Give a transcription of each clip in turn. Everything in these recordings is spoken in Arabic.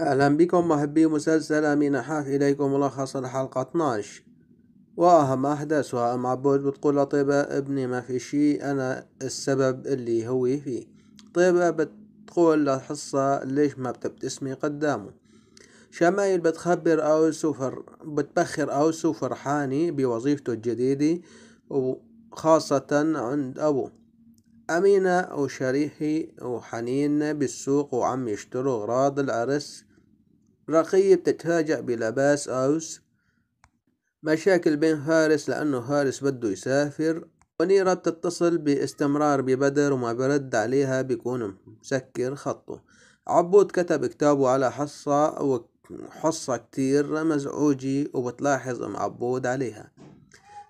أهلا بكم محبي مسلسل أمين حاك إليكم ملخص الحلقة 12 وأهم أحداثها أم عبود بتقول لطيبة ابني ما في شي أنا السبب اللي هو فيه طيبة بتقول لحصة ليش ما بتبتسمي قدامه شمايل بتخبر أو سوفر بتبخر أو سوفر حاني بوظيفته الجديدة وخاصة عند أبوه أمينة وشريحي وحنين بالسوق وعم يشتروا أغراض العرس رقيب بلا باس أوس مشاكل بين هارس لأنه هارس بده يسافر ونيرة بتتصل باستمرار ببدر وما برد عليها بيكون مسكر خطه عبود كتب كتابه على حصة وحصة كتير مزعوجي وبتلاحظ أم عبود عليها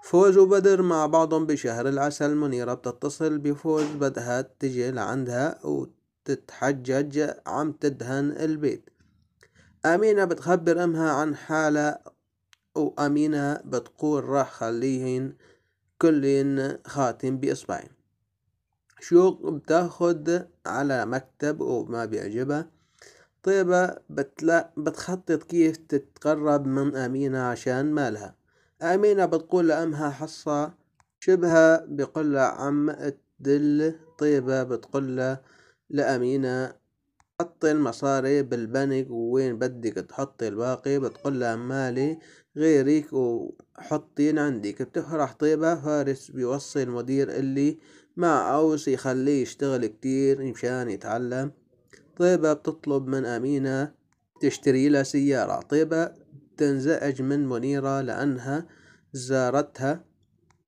فوز وبدر مع بعضهم بشهر العسل منيرة بتتصل بفوز بدها تجي لعندها وتتحجج عم تدهن البيت أمينة بتخبر أمها عن حالة وأمينة بتقول راح خليهن كلن خاتم بإصبعين شوق بتاخد على مكتب وما بيعجبها طيبة بتلا بتخطط كيف تتقرب من أمينة عشان مالها أمينة بتقول لأمها حصة شبهة بقول عم تدل طيبة بتقول لأمينة حط المصاري بالبنك وين بدك تحطي الباقي بتقولها مالي غيرك وحطين عندك بتفرح طيبة فارس بيوصي المدير اللي مع أوس يخليه يشتغل كتير مشان يتعلم طيبة بتطلب من أمينة تشتري لها سيارة طيبة تنزعج من منيرة لأنها زارتها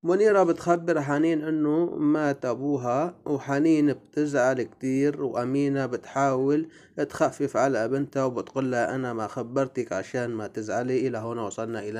منيرة بتخبر حنين انه مات ابوها وحنين بتزعل كتير وامينة بتحاول تخفف على بنتها لها انا ما خبرتك عشان ما تزعلي الى هنا وصلنا الى